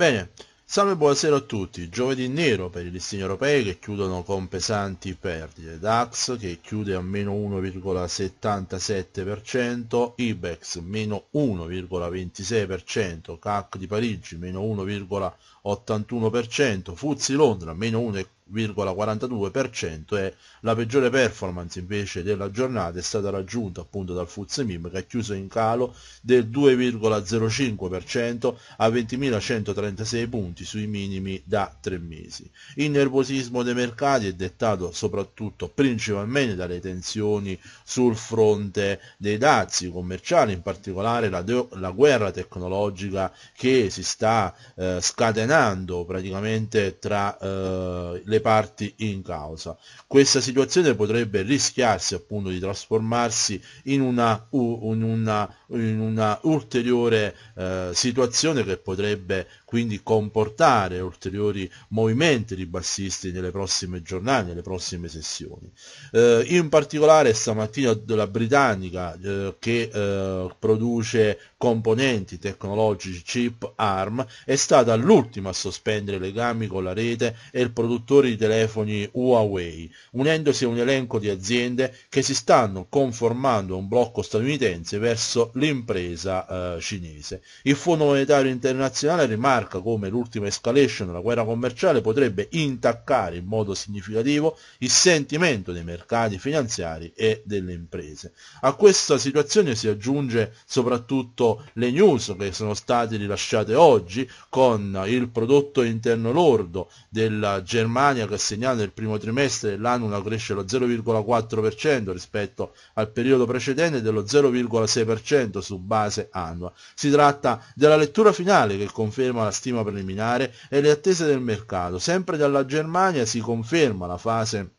Bene, salve e buonasera a tutti. Giovedì nero per i listini europei che chiudono con pesanti perdite. DAX che chiude a meno 1,77%, IBEX meno 1,26%, CAC di Parigi meno 1,81%, FUZI Londra meno 1,4%. 0,42% e la peggiore performance invece della giornata è stata raggiunta appunto dal FTSE che ha chiuso in calo del 2,05% a 20.136 punti sui minimi da tre mesi. Il nervosismo dei mercati è dettato soprattutto principalmente dalle tensioni sul fronte dei dazi commerciali, in particolare la, de- la guerra tecnologica che si sta eh, scatenando praticamente tra eh, le le parti in causa. Questa situazione potrebbe rischiarsi appunto di trasformarsi in una, in una, in una ulteriore eh, situazione che potrebbe quindi comportare ulteriori movimenti ribassisti nelle prossime giornate, nelle prossime sessioni. Eh, in particolare stamattina la Britannica eh, che eh, produce componenti tecnologici chip ARM è stata l'ultima a sospendere legami con la rete e il produttore di telefoni Huawei, unendosi a un elenco di aziende che si stanno conformando a un blocco statunitense verso l'impresa eh, cinese. Il Fondo Monetario Internazionale rimarca come l'ultima escalation della guerra commerciale potrebbe intaccare in modo significativo il sentimento dei mercati finanziari e delle imprese. A questa situazione si aggiunge soprattutto le news che sono state rilasciate oggi con il prodotto interno lordo della Germania Germania che ha segnato nel primo trimestre dell'anno una crescita dello 0,4% rispetto al periodo precedente dello 0,6% su base annua. Si tratta della lettura finale che conferma la stima preliminare e le attese del mercato. Sempre dalla Germania si conferma la fase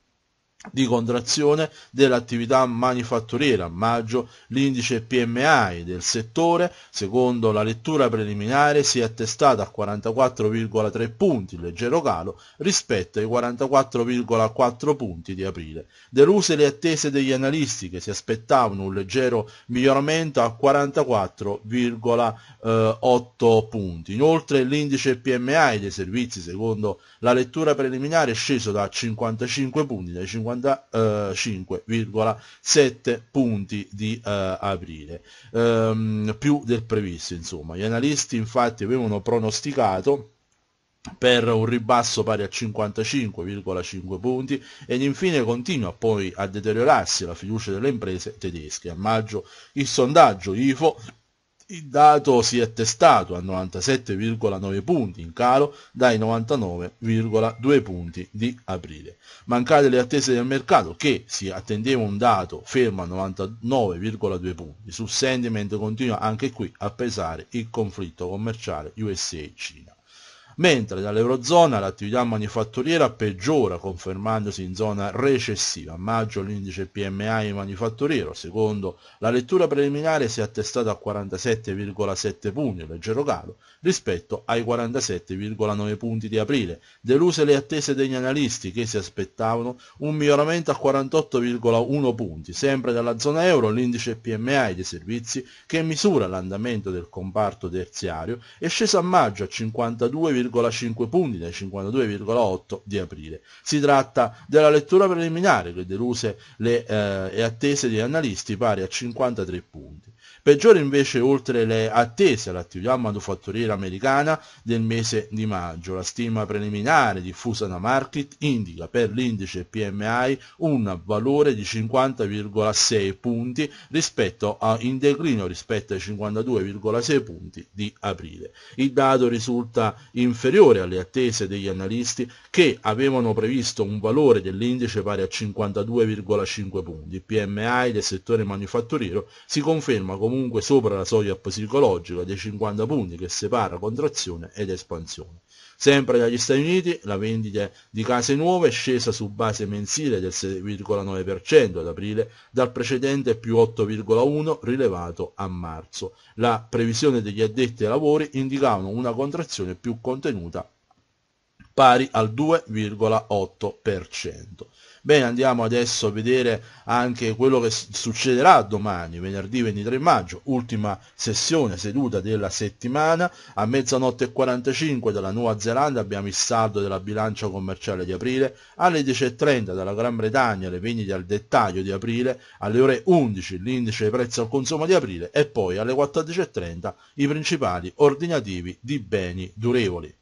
di contrazione dell'attività manifatturiera. A maggio l'indice PMI del settore, secondo la lettura preliminare, si è attestato a 44,3 punti, leggero calo rispetto ai 44,4 punti di aprile. Deluse le attese degli analisti che si aspettavano un leggero miglioramento a 44,8 punti. Inoltre l'indice PMI dei servizi, secondo la lettura preliminare, è sceso da 55 punti, dai 55 55,7 eh, punti di eh, aprile, ehm, più del previsto insomma. Gli analisti infatti avevano pronosticato per un ribasso pari a 55,5 punti ed infine continua poi a deteriorarsi la fiducia delle imprese tedesche. A maggio il sondaggio IFO il dato si è attestato a 97,9 punti in calo dai 99,2 punti di aprile. Mancate le attese del mercato che si attendeva un dato fermo a 99,2 punti. Sul sentiment continua anche qui a pesare il conflitto commerciale USA-Cina mentre dall'Eurozona l'attività manifatturiera peggiora confermandosi in zona recessiva. A maggio l'indice PMI manifatturiero, secondo la lettura preliminare, si è attestato a 47,7 punti, leggero calo, rispetto ai 47,9 punti di aprile, deluse le attese degli analisti che si aspettavano un miglioramento a 48,1 punti. Sempre dalla zona euro l'indice PMI dei servizi che misura l'andamento del comparto terziario è sceso a maggio a 52,1 42,5 punti dai 52,8 di aprile. Si tratta della lettura preliminare che deluse le eh, attese degli analisti pari a 53 punti. Peggiore invece oltre le attese l'attività manufatturiera americana del mese di maggio. La stima preliminare diffusa da Market indica per l'indice PMI un valore di 50,6 punti rispetto a, in declino rispetto ai 52,6 punti di aprile. Il dato risulta inferiore alle attese degli analisti che avevano previsto un valore dell'indice pari a 52,5 punti. PMI del settore manufatturiero si conferma comunque sopra la soglia psicologica dei 50 punti che separa contrazione ed espansione. Sempre dagli Stati Uniti la vendita di case nuove è scesa su base mensile del 6,9% ad aprile dal precedente più 8,1 rilevato a marzo. La previsione degli addetti ai lavori indicavano una contrazione più contenuta pari al 2,8%. Bene, andiamo adesso a vedere anche quello che succederà domani, venerdì 23 maggio, ultima sessione seduta della settimana. A mezzanotte e 45 dalla Nuova Zelanda abbiamo il saldo della bilancia commerciale di aprile, alle 10.30 dalla Gran Bretagna le vendite al dettaglio di aprile, alle ore 11 l'indice dei prezzi al consumo di aprile e poi alle 14.30 i principali ordinativi di beni durevoli.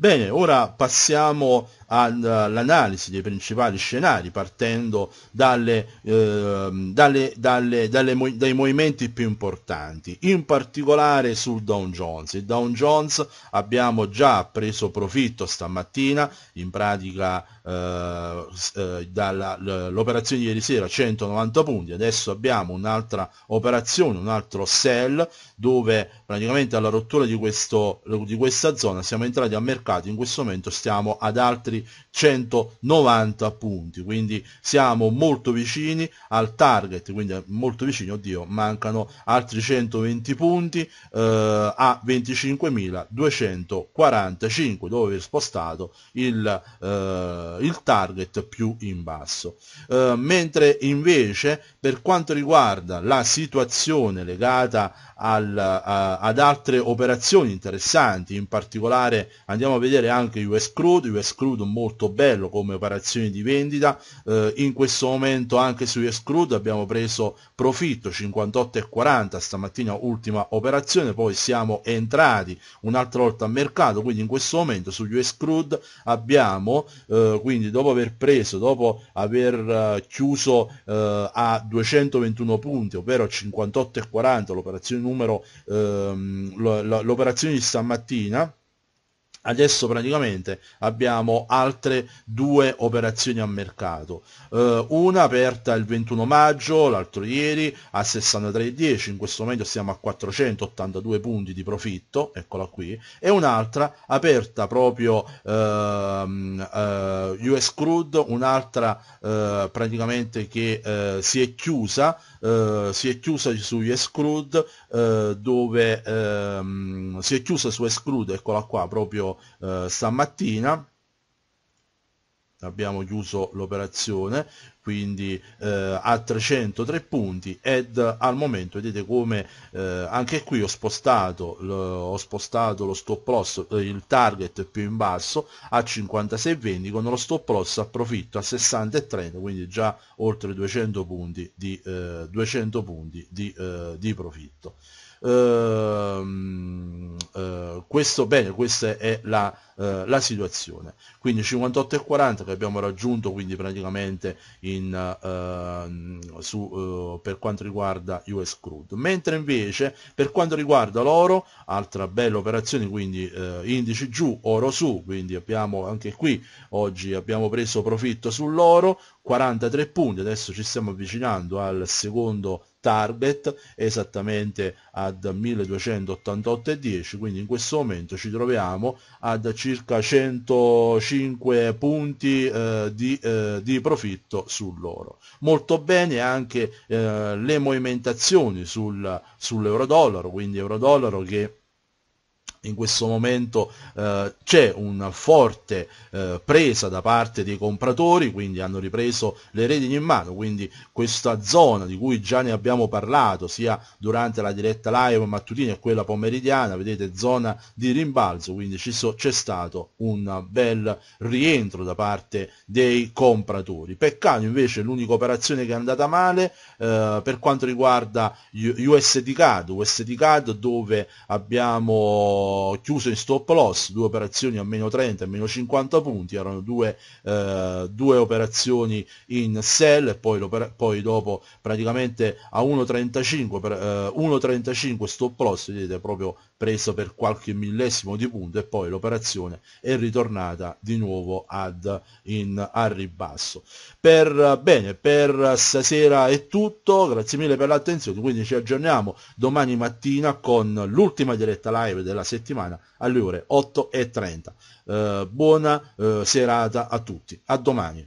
Bene, ora passiamo all'analisi dei principali scenari partendo dalle, eh, dalle, dalle, dai movimenti più importanti, in particolare sul Dow Jones. Il Dow Jones abbiamo già preso profitto stamattina, in pratica eh, eh l'operazione di ieri sera 190 punti, adesso abbiamo un'altra operazione, un altro sell dove praticamente alla rottura di, questo, di questa zona siamo entrati a mercato, in questo momento stiamo ad altri 190 punti, quindi siamo molto vicini al target, quindi molto vicini, oddio, mancano altri 120 punti eh, a 25.245, dopo aver spostato il, eh, il, target più in basso. Eh, mentre invece per quanto riguarda la situazione legata al, a, ad altre operazioni interessanti, in particolare andiamo a vedere anche US Crude, US Crude molto bello come operazione di vendita eh, in questo momento anche su esclude abbiamo preso profitto 58,40 stamattina ultima operazione poi siamo entrati un'altra volta a mercato quindi in questo momento su US abbiamo eh, quindi dopo aver preso dopo aver eh, chiuso eh, a 221 punti ovvero 58,40 l'operazione numero ehm, l'operazione di stamattina Adesso praticamente abbiamo altre due operazioni a mercato, eh, una aperta il 21 maggio, l'altro ieri, a 63,10, in questo momento siamo a 482 punti di profitto, eccola qui, e un'altra aperta proprio ehm, eh, US Crude, un'altra eh, praticamente che eh, si è chiusa, eh, si è chiusa su US Crude, eh, dove ehm, si è chiusa su US eccola qua, proprio eh, stamattina abbiamo chiuso l'operazione quindi eh, a 303 punti ed al momento vedete come eh, anche qui ho spostato, lo, ho spostato lo stop loss eh, il target più in basso a 56,20 con lo stop loss a profitto a 60,30 quindi già oltre 200 punti di, eh, 200 punti di, eh, di profitto Ehm, eh, questo bene, questa è la eh, la situazione quindi 58 e 40 che abbiamo raggiunto quindi praticamente in, eh, su, eh, per quanto riguarda US crude mentre invece per quanto riguarda l'oro altra bella operazione quindi eh, indici giù oro su quindi abbiamo anche qui oggi abbiamo preso profitto sull'oro 43 punti adesso ci stiamo avvicinando al secondo target esattamente ad 1288,10 quindi in questo momento ci troviamo ad circa circa 105 punti eh, di, eh, di, profitto sull'oro. Molto bene anche eh, le movimentazioni sul, sull'euro-dollaro, quindi euro-dollaro che in questo momento eh, c'è una forte eh, presa da parte dei compratori, quindi hanno ripreso le redini in mano, quindi questa zona di cui già ne abbiamo parlato sia durante la diretta live mattutina e quella pomeridiana, vedete zona di rimbalzo, quindi so, c'è stato un bel rientro da parte dei compratori. Peccato invece l'unica operazione che è andata male eh, per quanto riguarda USD CAD, USD CAD dove abbiamo chiuso in stop loss, due operazioni a meno 30 e meno 50 punti, erano due, eh, due operazioni in sell e poi, poi dopo praticamente a 1.35, eh, 1.35 stop loss, vedete proprio preso per qualche millesimo di punto e poi l'operazione è ritornata di nuovo ad, in, al ribasso. Per, bene, per stasera è tutto, grazie mille per l'attenzione, quindi ci aggiorniamo domani mattina con l'ultima diretta live della settimana alle ore 8 8.30. Eh, buona eh, serata a tutti, a domani.